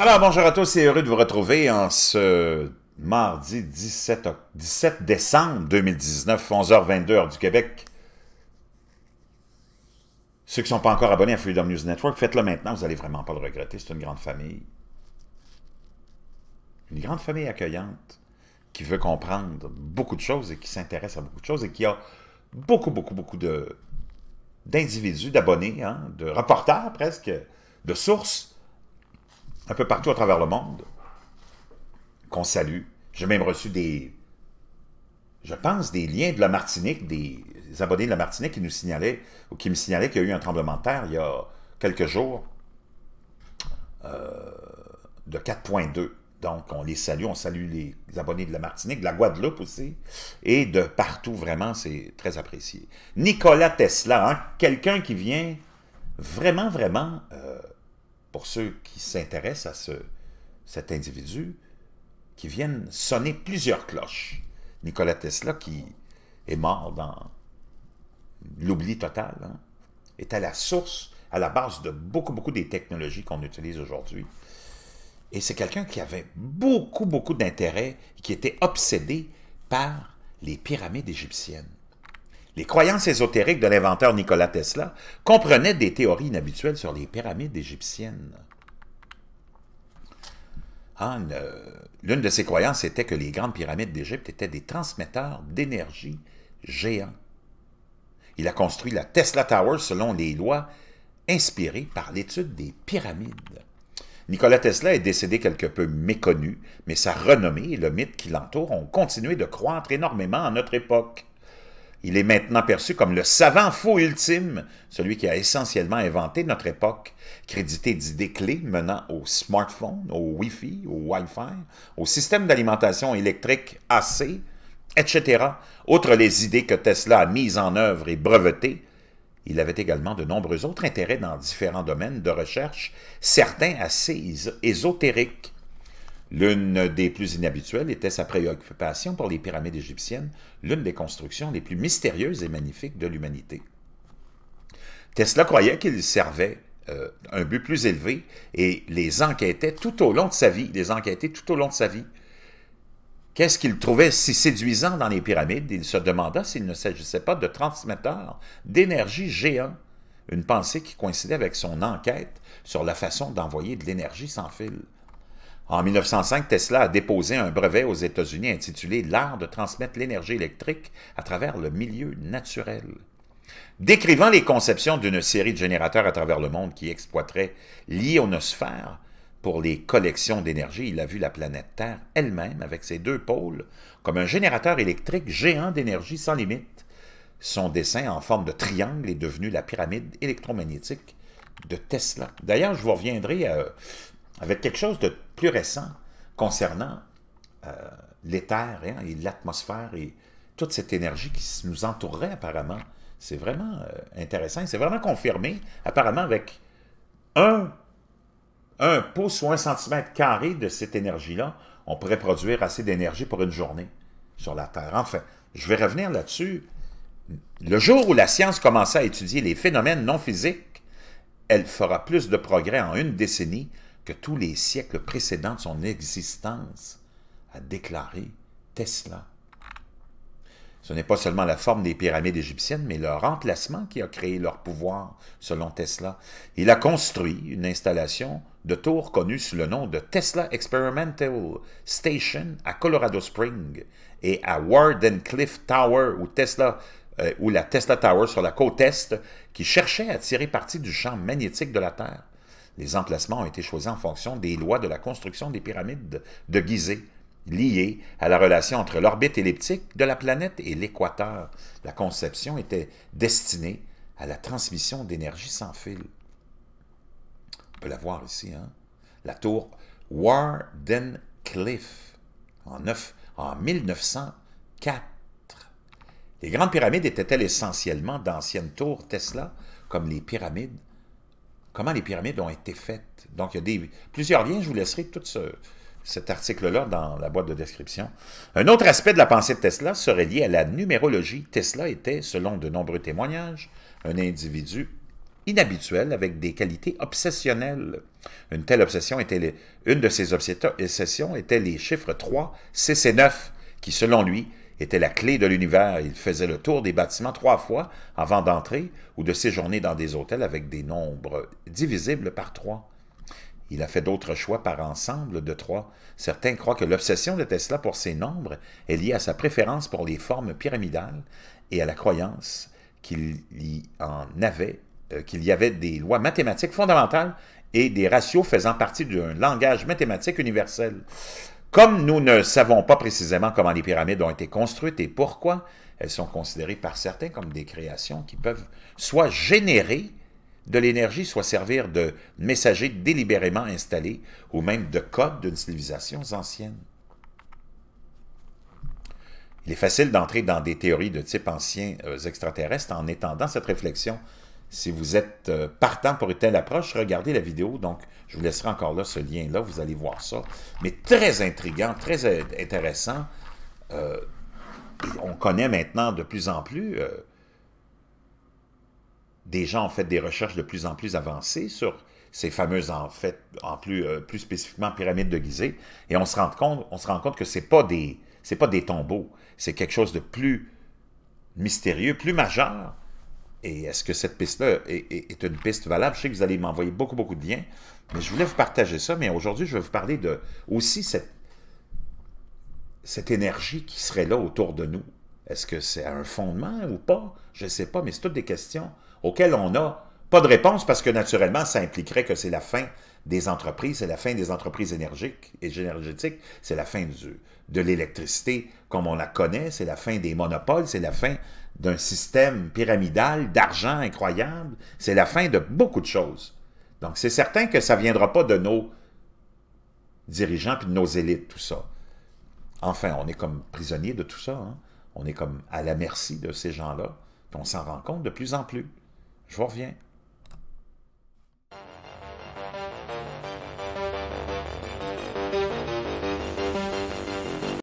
Alors, bonjour à tous et heureux de vous retrouver en ce mardi 17, 17 décembre 2019, 11h22 heure du Québec. Ceux qui ne sont pas encore abonnés à Freedom News Network, faites-le maintenant, vous n'allez vraiment pas le regretter. C'est une grande famille. Une grande famille accueillante qui veut comprendre beaucoup de choses et qui s'intéresse à beaucoup de choses et qui a beaucoup, beaucoup, beaucoup d'individus, d'abonnés, hein, de reporters presque, de sources un peu partout à travers le monde, qu'on salue. J'ai même reçu des, je pense, des liens de la Martinique, des abonnés de la Martinique qui nous signalaient, ou qui me signalaient qu'il y a eu un tremblement de terre il y a quelques jours euh, de 4.2. Donc, on les salue, on salue les abonnés de la Martinique, de la Guadeloupe aussi, et de partout, vraiment, c'est très apprécié. Nicolas Tesla, hein, quelqu'un qui vient vraiment, vraiment... Euh, pour ceux qui s'intéressent à ce, cet individu, qui viennent sonner plusieurs cloches. Nikola Tesla, qui est mort dans l'oubli total, hein, est à la source, à la base de beaucoup, beaucoup des technologies qu'on utilise aujourd'hui. Et c'est quelqu'un qui avait beaucoup, beaucoup d'intérêt, qui était obsédé par les pyramides égyptiennes. Les croyances ésotériques de l'inventeur Nikola Tesla comprenaient des théories inhabituelles sur les pyramides égyptiennes. Euh, l'une de ses croyances était que les grandes pyramides d'Égypte étaient des transmetteurs d'énergie géants. Il a construit la Tesla Tower selon les lois inspirées par l'étude des pyramides. Nikola Tesla est décédé quelque peu méconnu, mais sa renommée et le mythe qui l'entoure ont continué de croître énormément à notre époque. Il est maintenant perçu comme le savant fou ultime, celui qui a essentiellement inventé notre époque, crédité d'idées clés menant au smartphone, au Wi-Fi, au Wi-Fi, au système d'alimentation électrique AC, etc. Outre les idées que Tesla a mises en œuvre et brevetées, il avait également de nombreux autres intérêts dans différents domaines de recherche, certains assez ésotériques. L'une des plus inhabituelles était sa préoccupation pour les pyramides égyptiennes, l'une des constructions les plus mystérieuses et magnifiques de l'humanité. Tesla croyait qu'il servait euh, un but plus élevé et les enquêtait tout au long de sa vie, les enquêtait tout au long de sa vie. Qu'est-ce qu'il trouvait si séduisant dans les pyramides? Il se demanda s'il ne s'agissait pas de transmetteurs d'énergie géants, une pensée qui coïncidait avec son enquête sur la façon d'envoyer de l'énergie sans fil. En 1905, Tesla a déposé un brevet aux États-Unis intitulé L'art de transmettre l'énergie électrique à travers le milieu naturel. Décrivant les conceptions d'une série de générateurs à travers le monde qui exploiterait l'ionosphère pour les collections d'énergie, il a vu la planète Terre elle-même, avec ses deux pôles, comme un générateur électrique géant d'énergie sans limite. Son dessin en forme de triangle est devenu la pyramide électromagnétique de Tesla. D'ailleurs, je vous reviendrai à euh, avec quelque chose de plus récent concernant euh, l'éther hein, et l'atmosphère et toute cette énergie qui nous entourerait apparemment. C'est vraiment euh, intéressant. C'est vraiment confirmé, apparemment, avec un, un pouce ou un centimètre carré de cette énergie-là, on pourrait produire assez d'énergie pour une journée sur la Terre. Enfin, je vais revenir là-dessus. Le jour où la science commençait à étudier les phénomènes non physiques, elle fera plus de progrès en une décennie que tous les siècles précédents de son existence, a déclaré Tesla. Ce n'est pas seulement la forme des pyramides égyptiennes, mais leur emplacement qui a créé leur pouvoir, selon Tesla. Il a construit une installation de tours connue sous le nom de Tesla Experimental Station à Colorado Springs et à Wardenclyffe Tower, Tesla euh, ou la Tesla Tower sur la côte Est, qui cherchait à tirer parti du champ magnétique de la Terre. Les emplacements ont été choisis en fonction des lois de la construction des pyramides de Gizeh, liées à la relation entre l'orbite elliptique de la planète et l'équateur. La conception était destinée à la transmission d'énergie sans fil. On peut la voir ici, hein? La tour Wardenclyffe, en, en 1904. Les grandes pyramides étaient-elles essentiellement d'anciennes tours Tesla, comme les pyramides comment les pyramides ont été faites. Donc, il y a plusieurs liens. Je vous laisserai tout cet article-là dans la boîte de description. Un autre aspect de la pensée de Tesla serait lié à la numérologie. Tesla était, selon de nombreux témoignages, un individu inhabituel avec des qualités obsessionnelles. Une telle obsession était une de ses obsessions était les chiffres 3, 6 et 9, qui, selon lui, était la clé de l'univers. Il faisait le tour des bâtiments trois fois avant d'entrer ou de séjourner dans des hôtels avec des nombres divisibles par trois. Il a fait d'autres choix par ensemble de trois. Certains croient que l'obsession de Tesla pour ces nombres est liée à sa préférence pour les formes pyramidales et à la croyance qu'il y en avait, euh, qu'il y avait des lois mathématiques fondamentales et des ratios faisant partie d'un langage mathématique universel. Comme nous ne savons pas précisément comment les pyramides ont été construites et pourquoi, elles sont considérées par certains comme des créations qui peuvent soit générer de l'énergie, soit servir de messager délibérément installé, ou même de code d'une civilisation ancienne. Il est facile d'entrer dans des théories de type anciens euh, extraterrestres en étendant cette réflexion si vous êtes euh, partant pour une telle approche, regardez la vidéo. Donc, je vous laisserai encore là ce lien-là, vous allez voir ça. Mais très intriguant, très euh, intéressant. Euh, on connaît maintenant de plus en plus, des gens ont fait des recherches de plus en plus avancées sur ces fameuses, en fait, en plus, spécifiquement, pyramides de Gizeh. Et on se rend compte, on se rend compte que ce pas, des, pas des tombeaux, c'est quelque chose de plus mystérieux, plus majeur, et est-ce que cette piste-là est, une piste valable? Je sais que vous allez m'envoyer beaucoup, beaucoup de liens, mais je voulais vous partager ça. Mais aujourd'hui, je vais vous parler de aussi cette, cette énergie qui serait là autour de nous. Est-ce que c'est un fondement ou pas? Je ne sais pas, mais c'est toutes des questions auxquelles on n'a pas de réponse parce que naturellement, ça impliquerait que c'est la fin des entreprises, c'est la fin des entreprises énergiques et énergétiques, c'est la fin de l'électricité comme on la connaît, c'est la fin des monopoles, c'est la fin d'un système pyramidal d'argent incroyable, c'est la fin de beaucoup de choses. Donc c'est certain que ça ne viendra pas de nos dirigeants et de nos élites, tout ça. Enfin, on est comme prisonnier de tout ça. Hein. On est comme à la merci de ces gens-là. Puis on s'en rend compte de plus en plus. Je vous reviens.